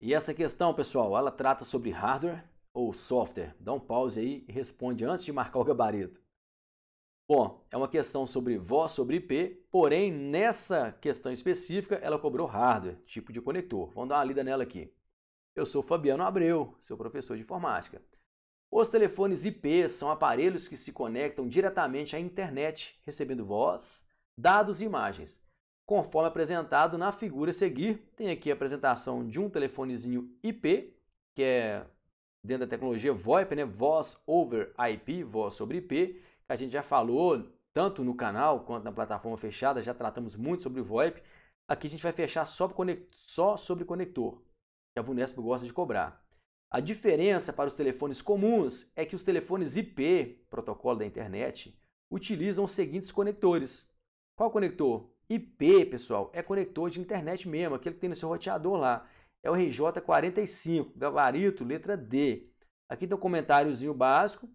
E essa questão, pessoal, ela trata sobre hardware ou software? Dá um pause aí e responde antes de marcar o gabarito. Bom, é uma questão sobre voz sobre IP, porém nessa questão específica ela cobrou hardware, tipo de conector. Vamos dar uma lida nela aqui. Eu sou Fabiano Abreu, seu professor de informática. Os telefones IP são aparelhos que se conectam diretamente à internet, recebendo voz, dados e imagens. Conforme apresentado na figura a seguir, tem aqui a apresentação de um telefonezinho IP, que é dentro da tecnologia VoIP, né? Voice over IP, voz sobre IP, que a gente já falou tanto no canal quanto na plataforma fechada, já tratamos muito sobre o VoIP. Aqui a gente vai fechar só, só sobre conector, que a Vunesp gosta de cobrar. A diferença para os telefones comuns é que os telefones IP, protocolo da internet, utilizam os seguintes conectores. Qual conector? IP, pessoal, é conector de internet mesmo, aquele que tem no seu roteador lá. É o RJ45, gabarito, letra D. Aqui tem um comentáriozinho básico,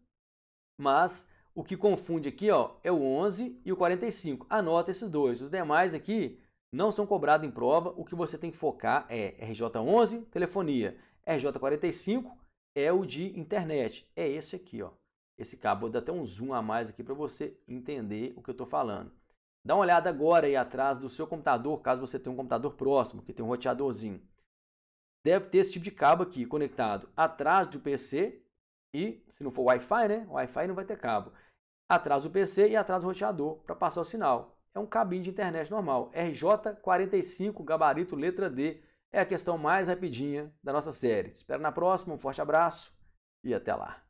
mas o que confunde aqui ó, é o 11 e o 45. Anota esses dois. Os demais aqui não são cobrados em prova. O que você tem que focar é RJ11, telefonia. RJ45 é o de internet. É esse aqui, ó. Esse cabo, vou dar até um zoom a mais aqui para você entender o que eu estou falando. Dá uma olhada agora aí atrás do seu computador, caso você tenha um computador próximo, que tem um roteadorzinho. Deve ter esse tipo de cabo aqui conectado atrás do PC e, se não for Wi-Fi, né? Wi-Fi não vai ter cabo. Atrás do PC e atrás do roteador para passar o sinal. É um cabinho de internet normal. RJ45, gabarito letra D. É a questão mais rapidinha da nossa série. Espero na próxima, um forte abraço e até lá.